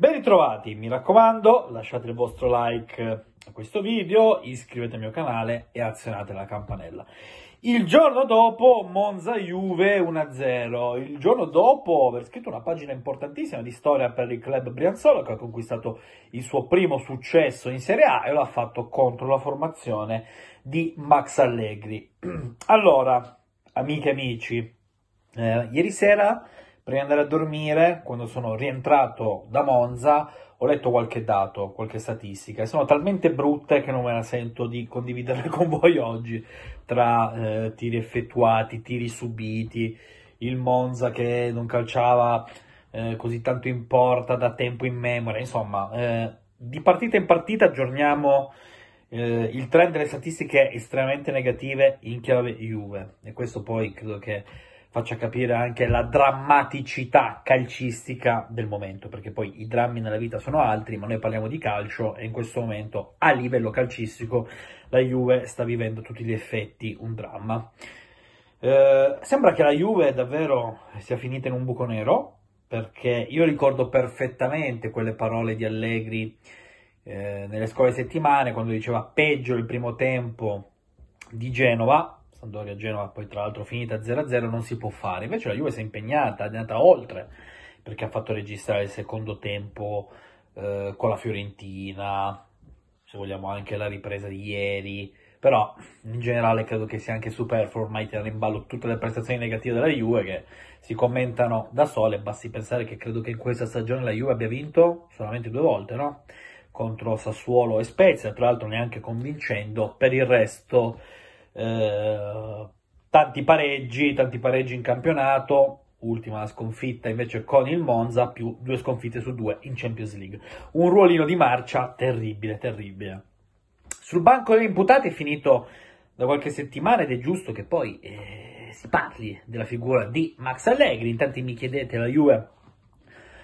Ben ritrovati, mi raccomando, lasciate il vostro like a questo video, iscrivetevi al mio canale e azionate la campanella. Il giorno dopo Monza Juve 1-0, il giorno dopo aver scritto una pagina importantissima di storia per il club Brianzolo che ha conquistato il suo primo successo in Serie A e lo ha fatto contro la formazione di Max Allegri. Allora, amiche e amici, eh, ieri sera prima di andare a dormire, quando sono rientrato da Monza, ho letto qualche dato, qualche statistica, sono talmente brutte che non me la sento di condividerle con voi oggi, tra eh, tiri effettuati, tiri subiti, il Monza che non calciava eh, così tanto in porta da tempo in memoria, insomma, eh, di partita in partita aggiorniamo eh, il trend delle statistiche estremamente negative in chiave Juve, e questo poi credo che faccia capire anche la drammaticità calcistica del momento, perché poi i drammi nella vita sono altri, ma noi parliamo di calcio e in questo momento a livello calcistico la Juve sta vivendo tutti gli effetti un dramma. Eh, sembra che la Juve davvero sia finita in un buco nero, perché io ricordo perfettamente quelle parole di Allegri eh, nelle scorse settimane quando diceva peggio il primo tempo di Genova sandoria Genova, poi tra l'altro finita 0-0 non si può fare, invece la Juve si è impegnata, è andata oltre perché ha fatto registrare il secondo tempo eh, con la Fiorentina, se vogliamo anche la ripresa di ieri, però in generale credo che sia anche superfluo ormai tirare in ballo tutte le prestazioni negative della Juve che si commentano da sole, basti pensare che credo che in questa stagione la Juve abbia vinto solamente due volte, no? contro Sassuolo e Spezia, tra l'altro neanche convincendo, per il resto eh, tanti pareggi, tanti pareggi in campionato, ultima sconfitta invece con il Monza, più due sconfitte su due in Champions League. Un ruolino di marcia terribile, terribile. Sul banco degli imputati è finito da qualche settimana ed è giusto che poi eh, si parli della figura di Max Allegri. Intanto mi chiedete la Juve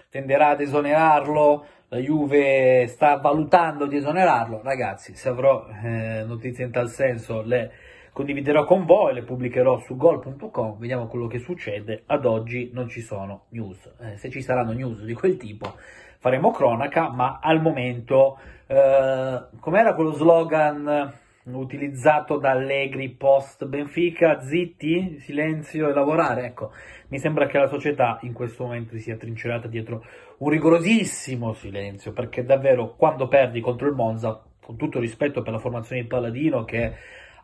tenderà ad esonerarlo, la Juve sta valutando di esonerarlo. Ragazzi, se avrò eh, notizie in tal senso le condividerò con voi, le pubblicherò su gol.com, vediamo quello che succede, ad oggi non ci sono news, eh, se ci saranno news di quel tipo faremo cronaca, ma al momento, eh, com'era quello slogan utilizzato da Allegri post Benfica, zitti, silenzio e lavorare, ecco, mi sembra che la società in questo momento si sia trincerata dietro un rigorosissimo silenzio, perché davvero quando perdi contro il Monza, con tutto rispetto per la formazione di Paladino che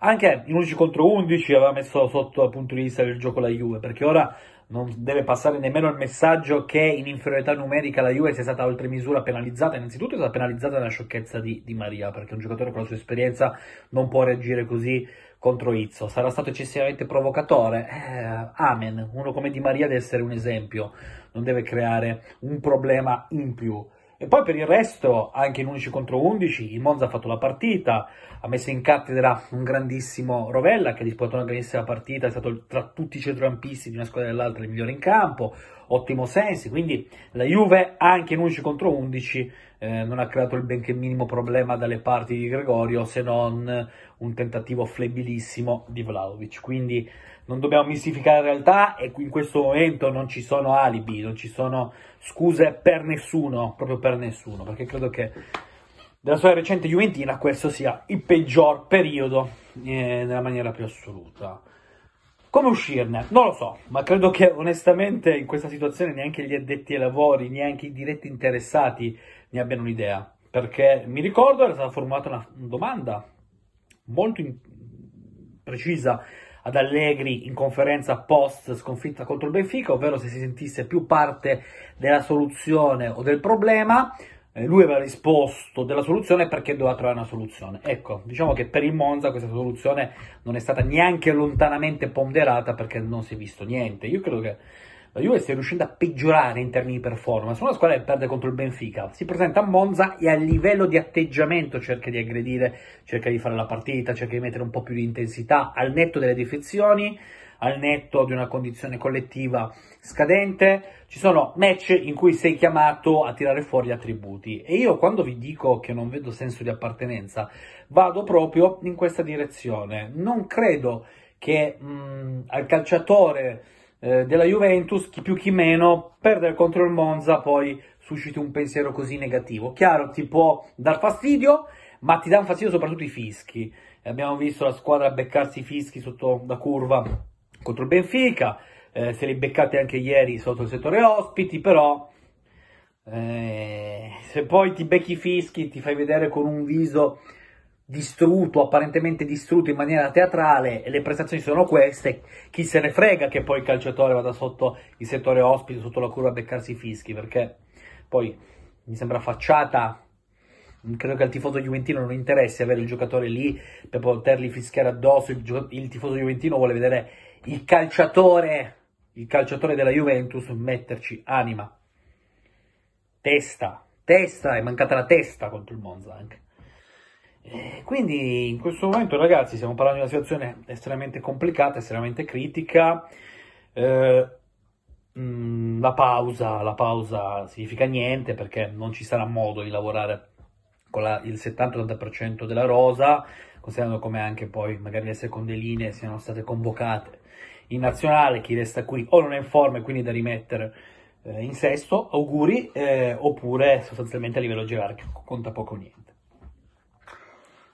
anche in 11 contro 11 aveva messo sotto dal punto di vista del gioco la Juve, perché ora non deve passare nemmeno il messaggio che in inferiorità numerica la Juve sia stata oltre misura penalizzata. Innanzitutto è stata penalizzata dalla sciocchezza di, di, Maria, perché un giocatore con la sua esperienza non può reagire così contro Izzo. Sarà stato eccessivamente provocatore? Eh, amen. Uno come Di Maria deve essere un esempio, non deve creare un problema in più. E poi per il resto, anche in 11 contro 11, il Monza ha fatto la partita, ha messo in cattedra un grandissimo Rovella che ha disputato una grandissima partita, è stato tra tutti i centrocampisti di una squadra e dell'altra il migliore in campo, ottimo sensi, quindi la Juve anche in 11 contro 11 eh, non ha creato il benché minimo problema dalle parti di Gregorio se non un tentativo flebilissimo di Vlaovic. Quindi non dobbiamo mistificare la realtà e in questo momento non ci sono alibi, non ci sono scuse per nessuno, proprio per nessuno, perché credo che della sua recente Juventina questo sia il peggior periodo eh, nella maniera più assoluta. Come uscirne? Non lo so, ma credo che onestamente in questa situazione neanche gli addetti ai lavori, neanche i diretti interessati ne abbiano un'idea. Perché mi ricordo era stata formulata una domanda molto precisa ad Allegri in conferenza post sconfitta contro il Benfica, ovvero se si sentisse più parte della soluzione o del problema. Eh, lui aveva risposto della soluzione perché doveva trovare una soluzione. Ecco, diciamo che per il Monza questa soluzione non è stata neanche lontanamente ponderata perché non si è visto niente. Io credo che la Juve sta riuscendo a peggiorare in termini di performance. Una squadra che perde contro il Benfica si presenta a Monza e a livello di atteggiamento cerca di aggredire, cerca di fare la partita, cerca di mettere un po' più di intensità al netto delle defezioni al netto di una condizione collettiva scadente, ci sono match in cui sei chiamato a tirare fuori attributi e io quando vi dico che non vedo senso di appartenenza vado proprio in questa direzione. Non credo che mh, mm, al calciatore eh, della Juventus, chi più chi meno, perdere contro il Monza poi susciti un pensiero così negativo. Chiaro, ti può dar fastidio, ma ti danno fastidio soprattutto i fischi. Abbiamo visto la squadra beccarsi i fischi sotto la curva contro il Benfica, eh, se li beccate anche ieri sotto il settore ospiti, però eh, se poi ti becchi i fischi, ti fai vedere con un viso distrutto, apparentemente distrutto in maniera teatrale, e le prestazioni sono queste, chi se ne frega che poi il calciatore vada sotto il settore ospite, sotto la curva a beccarsi i fischi, perché poi mi sembra facciata, credo che al tifoso juventino non interessi avere il giocatore lì per poterli fischiare addosso, il, il tifoso juventino vuole vedere il calciatore, il calciatore della Juventus metterci anima, testa, testa, è mancata la testa contro il Monza anche. Eh, quindi in questo momento ragazzi stiamo parlando di una situazione estremamente complicata, estremamente critica. Eh, mm, la, pausa, la pausa significa niente perché non ci sarà modo di lavorare con la, il 70-80% della rosa, considerando come anche poi magari le seconde linee siano state convocate in nazionale, chi resta qui o non è in forma e quindi da rimettere eh, in sesto, auguri, eh, oppure sostanzialmente a livello gerarchico conta poco niente.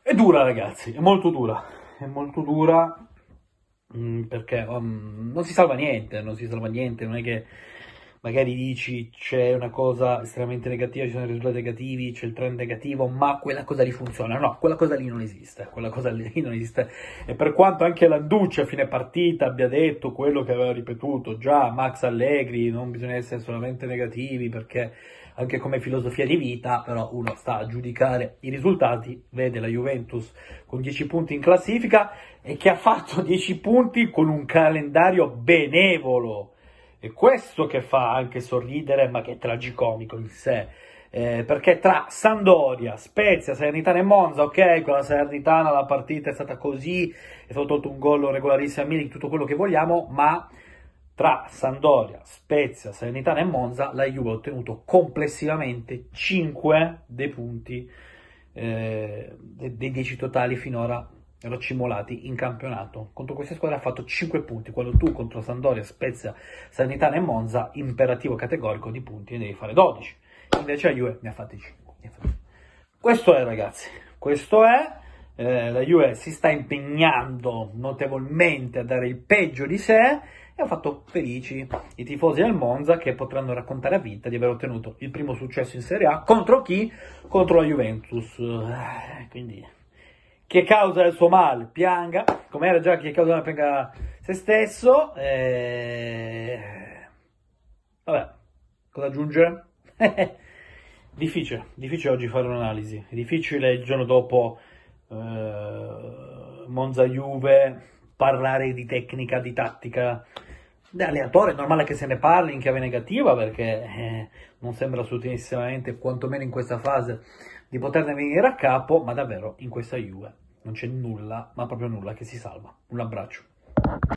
È dura ragazzi, è molto dura, è molto dura mh, mm, perché um, non si salva niente, non si salva niente, non è che magari dici c'è una cosa estremamente negativa, ci sono risultati negativi, c'è il trend negativo, ma quella cosa lì funziona. No, quella cosa lì non esiste, quella cosa lì non esiste. E per quanto anche la Landucci a fine partita abbia detto quello che aveva ripetuto già Max Allegri, non bisogna essere solamente negativi perché anche come filosofia di vita, però uno sta a giudicare i risultati, vede la Juventus con 10 punti in classifica e che ha fatto 10 punti con un calendario benevolo. E questo che fa anche sorridere, ma che è tragicomico in sé. Eh, perché tra Sandoria, Spezia, Salernitana e Monza, ok, con la Salernitana la partita è stata così, è stato tolto un gol regolarissimo a Milik, tutto quello che vogliamo, ma tra Sandoria, Spezia, Salernitana e Monza, la Juve ha ottenuto complessivamente 5 dei punti eh, dei 10 totali finora raccimolati in campionato. Contro queste squadre ha fatto 5 punti, quando tu contro Sandoria, Spezia, Salernitana e Monza, imperativo categorico di punti, ne devi fare 12. Invece la Juve ne ha fatti 5. Questo è ragazzi, questo è. Eh, la Juve si sta impegnando notevolmente a dare il peggio di sé e ha fatto felici i tifosi del Monza che potranno raccontare a vita di aver ottenuto il primo successo in Serie A contro chi? Contro la Juventus. Eh, quindi chi causa del suo mal pianga, come era già chi causa del pianga se stesso. E... Eh, vabbè, cosa aggiungere? difficile, difficile oggi fare un'analisi, difficile il giorno dopo eh, Monza Juve parlare di tecnica, di tattica. Allenatore, è normale che se ne parli in chiave negativa perché eh, non sembra assolutamente, quantomeno in questa fase, di poterne venire a capo, ma davvero in questa Juve non c'è nulla, ma proprio nulla che si salva. Un abbraccio.